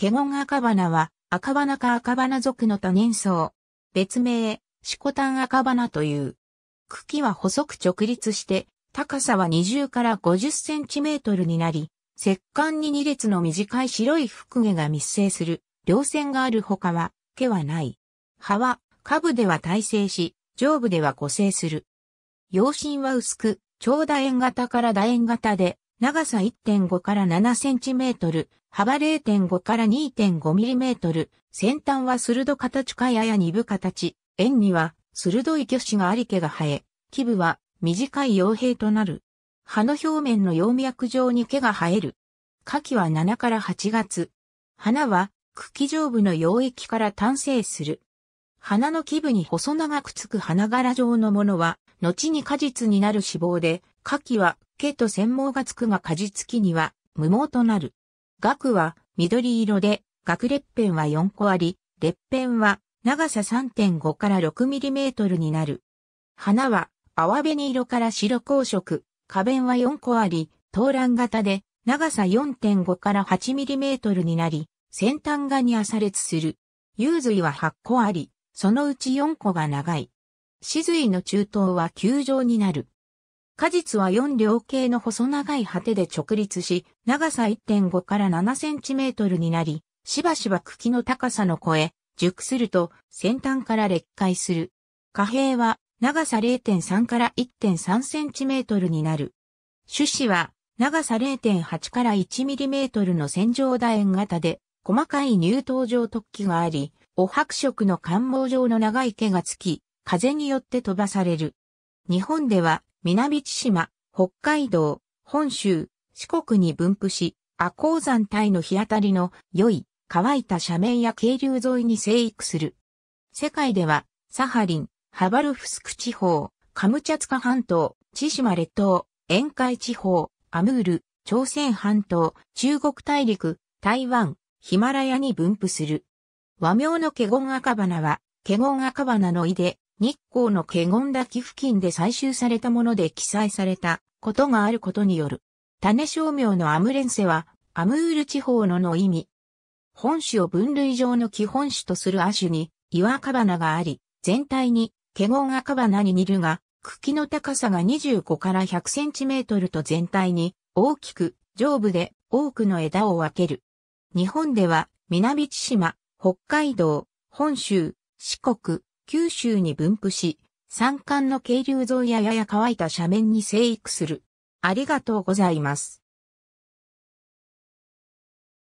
ケゴン赤花は、赤花か赤花属の多年草。別名、シコタン赤花という。茎は細く直立して、高さは20から50センチメートルになり、石管に2列の短い白い服毛が密生する、稜線がある他は、毛はない。葉は、下部では耐性し、上部では固性する。葉身は薄く、長楕円型から楕円型で、長さ1.5から7センチメートル、幅0.5から2.5ミリメートル、先端は鋭形かやや鈍形、円には鋭い魚種があり毛が生え、基部は短い傭兵となる。葉の表面の葉脈状に毛が生える。花期は7から8月。花は茎上部の溶液から単生する。花の基部に細長くつく花柄状のものは、後に果実になる脂肪で、夏季は毛と繊毛がつくが果実期には無毛となる。額は緑色で、額裂片は4個あり、裂片は長さ3.5から6ミリメートルになる。花は淡紅色から白黄色、花弁は4個あり、東蘭型で長さ4.5から8ミリメートルになり、先端がに浅裂する。有髄は8個あり、そのうち4個が長い。死髄の中等は球状になる。果実は4両形の細長い果てで直立し、長さ1.5から7センチメートルになり、しばしば茎の高さの越え、熟すると先端から裂開する。貨幣は長さ0.3から1.3センチメートルになる。種子は長さ0.8から1ミリメートルの線状楕円型で細かい乳頭状突起があり、お白色の官毛状の長い毛がつき、風によって飛ばされる。日本では南千島、北海道、本州、四国に分布し、阿鉱山帯の日当たりの良い、乾いた斜面や渓流沿いに生育する。世界では、サハリン、ハバルフスク地方、カムチャツカ半島、千島列島、沿海地方、アムール、朝鮮半島、中国大陸、台湾、ヒマラヤに分布する。和名のケゴン赤花は、ケゴン赤花の井で、日光の華厳滝付近で採集されたもので記載されたことがあることによる。種商名のアムレンセは、アムール地方のの意味。本種を分類上の基本種とする亜種に、岩赤花があり、全体に、華厳赤花に似るが、茎の高さが25から100センチメートルと全体に、大きく、上部で多くの枝を分ける。日本では、南千島、北海道、本州、四国、九州に分布し、山間の渓流沿いややや乾いた斜面に生育する。ありがとうございます。